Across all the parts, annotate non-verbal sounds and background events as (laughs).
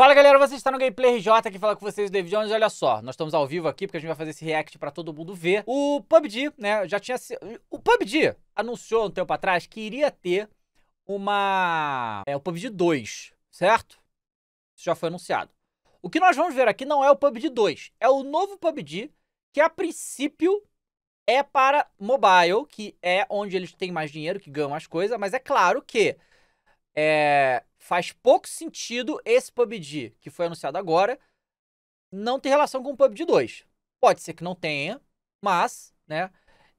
Fala galera, você está no Gameplay RJ, aqui fala com vocês David Jones, olha só, nós estamos ao vivo aqui porque a gente vai fazer esse react para todo mundo ver. O PUBG, né, já tinha O PUBG anunciou um tempo atrás que iria ter uma... É, o PUBG 2, certo? Isso já foi anunciado. O que nós vamos ver aqui não é o PUBG 2, é o novo PUBG, que a princípio é para mobile, que é onde eles têm mais dinheiro, que ganham as coisas, mas é claro que... É, faz pouco sentido esse PUBG que foi anunciado agora não ter relação com o PUBG 2. Pode ser que não tenha, mas, né,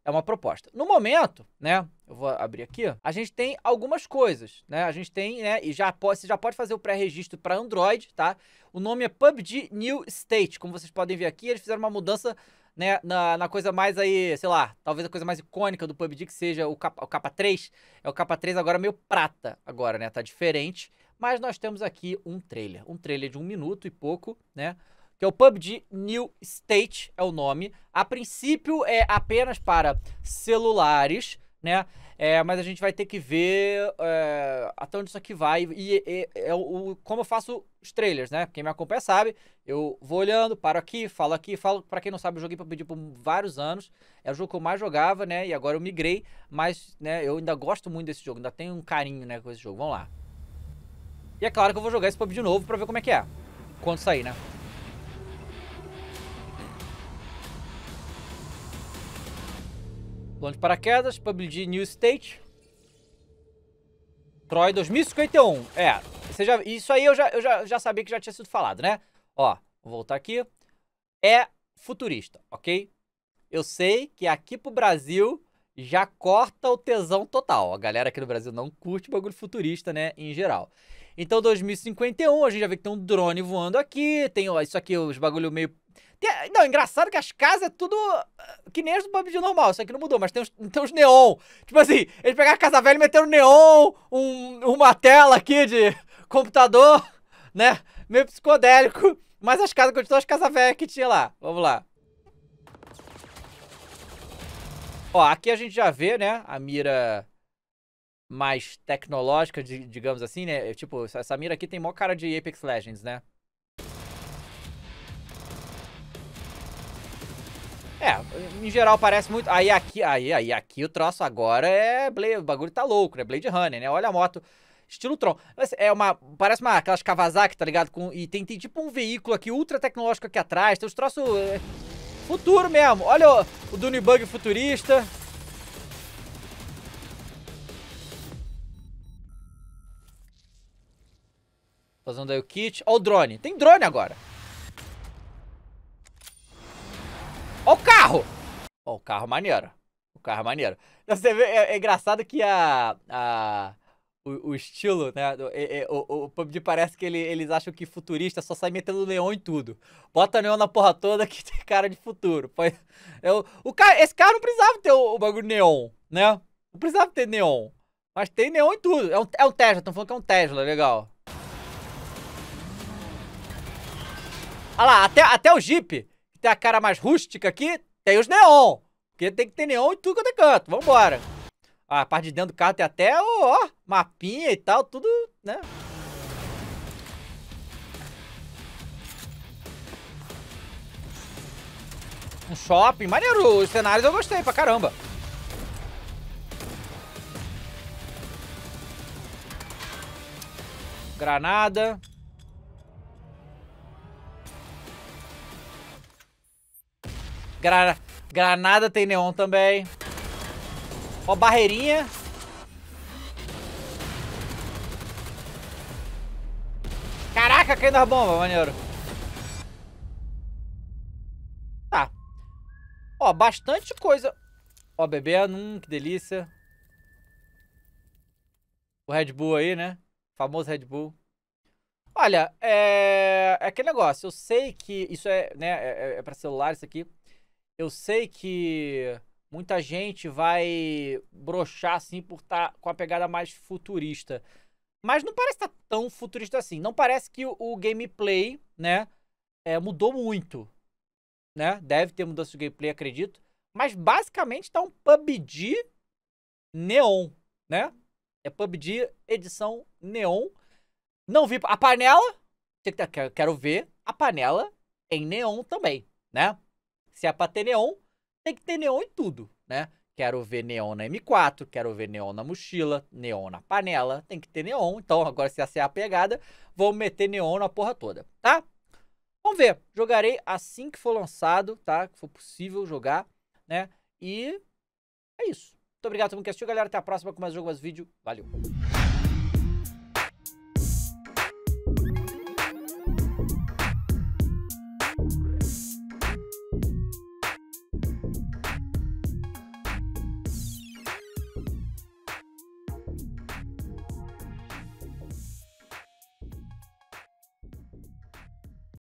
é uma proposta. No momento, né, eu vou abrir aqui, a gente tem algumas coisas, né? A gente tem, né, e já pode, você já pode fazer o pré-registro para Android, tá? O nome é PUBG New State, como vocês podem ver aqui, eles fizeram uma mudança né, na, na, coisa mais aí, sei lá, talvez a coisa mais icônica do PUBG, que seja o capa, o capa 3. É o capa 3 agora meio prata, agora, né? Tá diferente. Mas nós temos aqui um trailer. Um trailer de um minuto e pouco, né? Que é o PUBG New State, é o nome. A princípio é apenas para celulares, né? É, mas a gente vai ter que ver é, até onde isso aqui vai. E, e é o, como eu faço os trailers, né? Quem me acompanha sabe. Eu vou olhando, paro aqui, falo aqui, falo. Para quem não sabe, eu joguei para pedir por vários anos. É o jogo que eu mais jogava, né? E agora eu migrei. Mas, né, eu ainda gosto muito desse jogo. Ainda tenho um carinho, né, com esse jogo. Vamos lá. E é claro que eu vou jogar esse pub de novo para ver como é que é. Quando sair, né? Plano de paraquedas, PUBG New State. Troy 2051. É, já, isso aí eu, já, eu já, já sabia que já tinha sido falado, né? Ó, vou voltar aqui. É futurista, ok? Eu sei que aqui pro Brasil já corta o tesão total. A galera aqui no Brasil não curte bagulho futurista, né, em geral. Então, 2051, a gente já vê que tem um drone voando aqui, tem ó, isso aqui, os bagulho meio... não, engraçado que as casas é tudo ah, que nem as do PUBG normal, isso aqui não mudou, mas tem uns, tem os neon. Tipo assim, eles pegaram a casa velha e meteram neon, um, uma tela aqui de computador, né, meio psicodélico. Mas as casas continuam as casas velhas que tinha lá. Vamos lá. Ó, aqui a gente já vê, né, a mira mais tecnológica, digamos assim, né? É, tipo, essa mira aqui tem mó cara de Apex Legends, né? É, em geral parece muito. Aí aqui, aí, aí aqui o troço agora é. Blade, o bagulho tá louco, né? Blade Runner, né? Olha a moto. Estilo Tron. É uma. Parece uma aquelas Kawasaki, tá ligado? Com, e tem, tem tipo um veículo aqui ultra tecnológico aqui atrás. Tem os troços. É... Futuro mesmo. Olha o, o Dunebug futurista. Fazendo aí o kit. Olha o drone. Tem drone agora. Olha o carro. Olha o carro maneiro. O carro maneiro. Você vê, é, é engraçado que a... a o, o, estilo, né? É, é, o, o, o PUBG parece que ele, eles acham que futurista só sai metendo leão em tudo. Bota neon na porra toda que (laughs) tem cara de futuro. Eu, é o esse cara não precisava ter o, bagulho neon, né? Não precisava ter neon. Mas tem neon em tudo. É um, é um Tesla, estão falando que é um Tesla, legal. Olha lá, até, até o Jeep, que tem a cara mais rústica aqui, tem os neon. Porque tem que ter neon em tudo quanto é canto. Vambora. A parte de dentro do carro tem até, o ó mapinha e tal, tudo, né? Um shopping, maneiro, os cenários eu gostei pra caramba. Granada. Gra... Granada tem neon também. Ó, barreirinha. Caraca, caindo as bombas, maneiro. Tá. Ó, bastante coisa. Ó, bebendo, hum, que delícia. O Red Bull aí, né? O famoso Red Bull. Olha, é... é aquele negócio. Eu sei que isso é, né? É, é pra celular isso aqui. Eu sei que muita gente vai brochar assim por estar tá com a pegada mais futurista. Mas não parece estar tá tão futurista assim. Não parece que o, o gameplay, né, é, mudou muito. Né? Deve ter mudado o gameplay, acredito. Mas basicamente está um PUBG neon, né? É PUBG edição neon. Não vi a panela. Tá? Quero ver a panela em neon também, né? Se é pra ter neon, tem que ter neon em tudo, né? Quero ver neon na M4, quero ver neon na mochila, neon na panela, tem que ter neon. Então, agora se essa é a pegada, vou meter neon na porra toda, tá? Vamos ver. Jogarei assim que for lançado, tá? Que for possível jogar, né? E é isso. Muito obrigado a todo mundo que assistiu, galera. Até a próxima com mais jogo, mais vídeo. Valeu!